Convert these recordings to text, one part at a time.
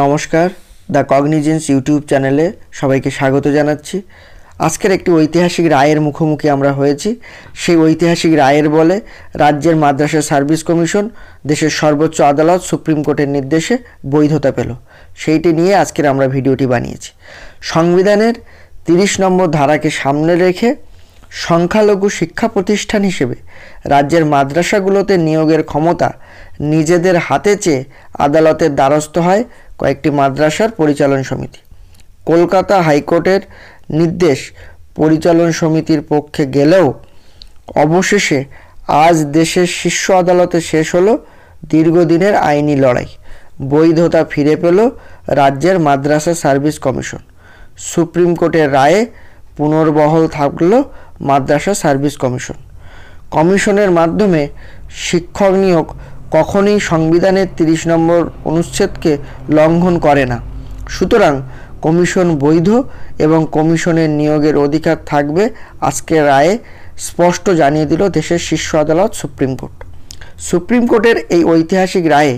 নমস্কার the cognisance YouTube চ্যানেলে সবাইকে স্বাগত জানাচ্ছি আজকের একটি ঐতিহাসিক রায়ের মুখোমুখি আমরা হয়েছি সেই ঐতিহাসিক রায়ের বলে রাজ্যের মাদ্রাসা সার্ভিস কমিশন দেশের সর্বোচ্চ আদালত সুপ্রিম কোর্টের নির্দেশে বৈধতা পেল সেইটি নিয়ে আজকের আমরা ভিডিওটি বানিয়েছি সংবিধানের তিরিশ নম্বর ধারাকে সামনে রেখে সংখ্যালঘু শিক্ষা প্রতিষ্ঠান হিসেবে রাজ্যের মাদ্রাসাগুলোতে নিয়োগের ক্ষমতা নিজেদের হাতে চেয়ে আদালতের দ্বারস্থ হয় কয়েকটি মাদ্রাসার পরিচালন সমিতি কলকাতা হাইকোর্টের নির্দেশ পরিচালন সমিতির পক্ষে গেলেও অবশেষে আজ দেশের শীর্ষ আদালতে শেষ হলো দীর্ঘদিনের আইনি লড়াই বৈধতা ফিরে পেল রাজ্যের মাদ্রাসা সার্ভিস কমিশন সুপ্রিম কোর্টের রায়ে পুনর্বহল থাকল মাদ্রাসা সার্ভিস কমিশন কমিশনের মাধ্যমে শিক্ষক নিয়োগ কখনই সংবিধানের তিরিশ নম্বর অনুচ্ছেদকে লঙ্ঘন করে না সুতরাং কমিশন বৈধ এবং কমিশনের নিয়োগের অধিকার থাকবে আজকে রায়ে স্পষ্ট জানিয়ে দিল দেশের শীর্ষ আদালত সুপ্রিম কোর্ট সুপ্রিম কোর্টের এই ঐতিহাসিক রায়ে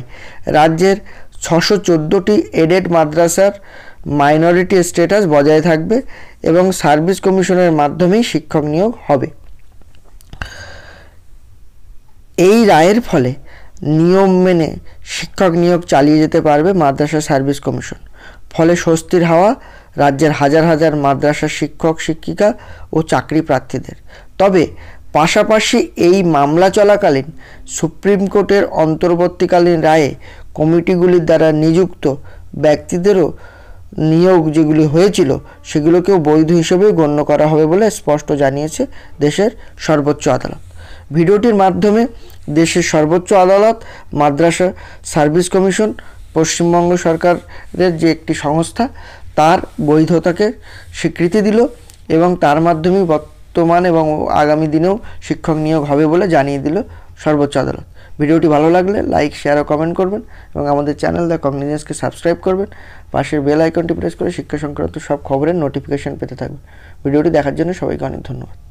রাজ্যের ছশো চোদ্দোটি এডেড মাদ্রাসার মাইনরিটি স্ট্যাটাস বজায় থাকবে এবং সার্ভিস কমিশনের মাধ্যমেই শিক্ষক নিয়োগ হবে এই রায়ের ফলে নিয়ম মেনে শিক্ষক নিয়োগ চালিয়ে যেতে পারবে মাদ্রাসা সার্ভিস কমিশন ফলে স্বস্তির হাওয়া রাজ্যের হাজার হাজার মাদ্রাসা শিক্ষক শিক্ষিকা ও চাকরি প্রার্থীদের তবে পাশাপাশি এই মামলা চলাকালীন সুপ্রিম কোর্টের অন্তর্বর্তীকালীন রায়ে কমিটিগুলির দ্বারা নিযুক্ত ব্যক্তিদেরও নিয়োগ যেগুলি হয়েছিল সেগুলোকেও বৈধ হিসেবে গণ্য করা হবে বলে স্পষ্ট জানিয়েছে দেশের সর্বোচ্চ আদালত ভিডিওটির মাধ্যমে দেশের সর্বোচ্চ আদালত মাদ্রাসা সার্ভিস কমিশন পশ্চিমবঙ্গ সরকারের যে একটি সংস্থা তার বৈধতাকে স্বীকৃতি দিল এবং তার মাধ্যমে বর্তমান এবং আগামী দিনেও শিক্ষক নিয়োগ হবে বলে জানিয়ে দিল সর্বোচ্চ আদালত ভিডিওটি ভালো লাগলে লাইক শেয়ার ও কমেন্ট করবেন এবং আমাদের চ্যানেল দ্য কগনিজেন্সকে সাবস্ক্রাইব করবেন পাশের বেল আইকনটি প্রেস করে শিক্ষা সংক্রান্ত সব খবরের নোটিফিকেশান পেতে থাকবেন ভিডিওটি দেখার জন্য সবাইকে অনেক ধন্যবাদ